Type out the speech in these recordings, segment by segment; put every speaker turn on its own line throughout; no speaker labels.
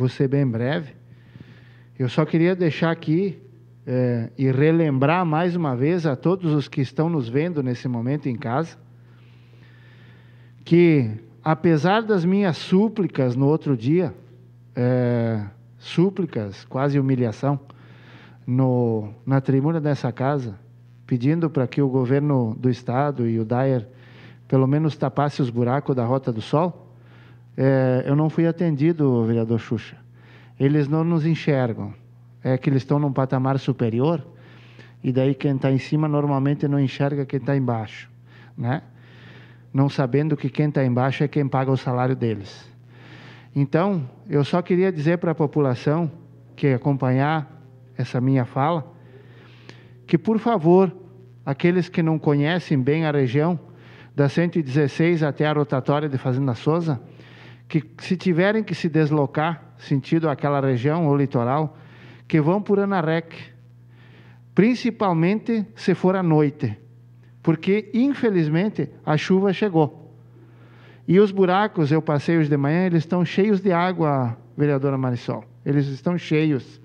vou ser bem breve. Eu só queria deixar aqui é, e relembrar mais uma vez a todos os que estão nos vendo nesse momento em casa, que apesar das minhas súplicas no outro dia, é, súplicas, quase humilhação, no, na tribuna dessa casa, pedindo para que o governo do Estado e o Dyer pelo menos tapasse os buracos da Rota do Sol, é, eu não fui atendido, vereador Xuxa. Eles não nos enxergam. É que eles estão num patamar superior e daí quem está em cima normalmente não enxerga quem está embaixo, né? Não sabendo que quem está embaixo é quem paga o salário deles. Então, eu só queria dizer para a população que acompanhar essa minha fala, que por favor, aqueles que não conhecem bem a região, da 116 até a rotatória de Fazenda Souza, que se tiverem que se deslocar sentido aquela região ou litoral, que vão por Anarec, principalmente se for à noite, porque infelizmente a chuva chegou. E os buracos, eu passei hoje de manhã, eles estão cheios de água, vereadora Marisol. Eles estão cheios.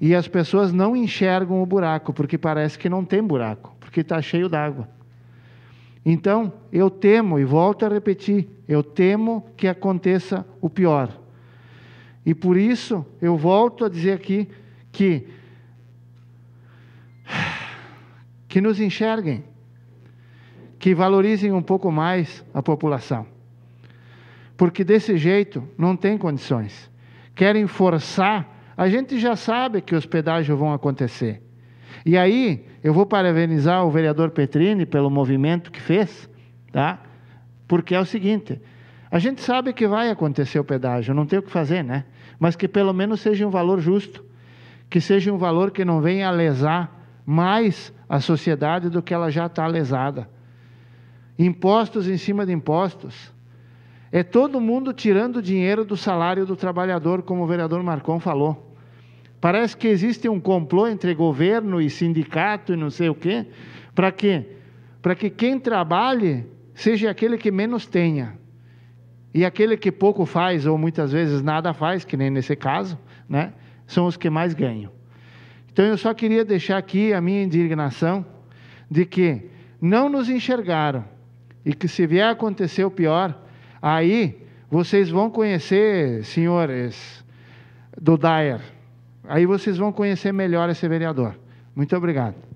E as pessoas não enxergam o buraco, porque parece que não tem buraco, porque está cheio d'água. Então, eu temo, e volto a repetir, eu temo que aconteça o pior. E por isso, eu volto a dizer aqui que que nos enxerguem, que valorizem um pouco mais a população. Porque desse jeito não tem condições. Querem forçar, a gente já sabe que os pedágios vão acontecer. E aí, eu vou parabenizar o vereador Petrini pelo movimento que fez, tá? Porque é o seguinte, a gente sabe que vai acontecer o pedágio, não tem o que fazer, né? Mas que pelo menos seja um valor justo, que seja um valor que não venha a lesar mais a sociedade do que ela já está lesada. Impostos em cima de impostos. É todo mundo tirando dinheiro do salário do trabalhador, como o vereador Marcon falou. Parece que existe um complô entre governo e sindicato e não sei o quê. Para quê? Para que quem trabalhe seja aquele que menos tenha. E aquele que pouco faz, ou muitas vezes nada faz, que nem nesse caso, né? são os que mais ganham. Então eu só queria deixar aqui a minha indignação de que não nos enxergaram e que se vier a acontecer o pior, aí vocês vão conhecer, senhores do Dyer Aí vocês vão conhecer melhor esse vereador. Muito obrigado.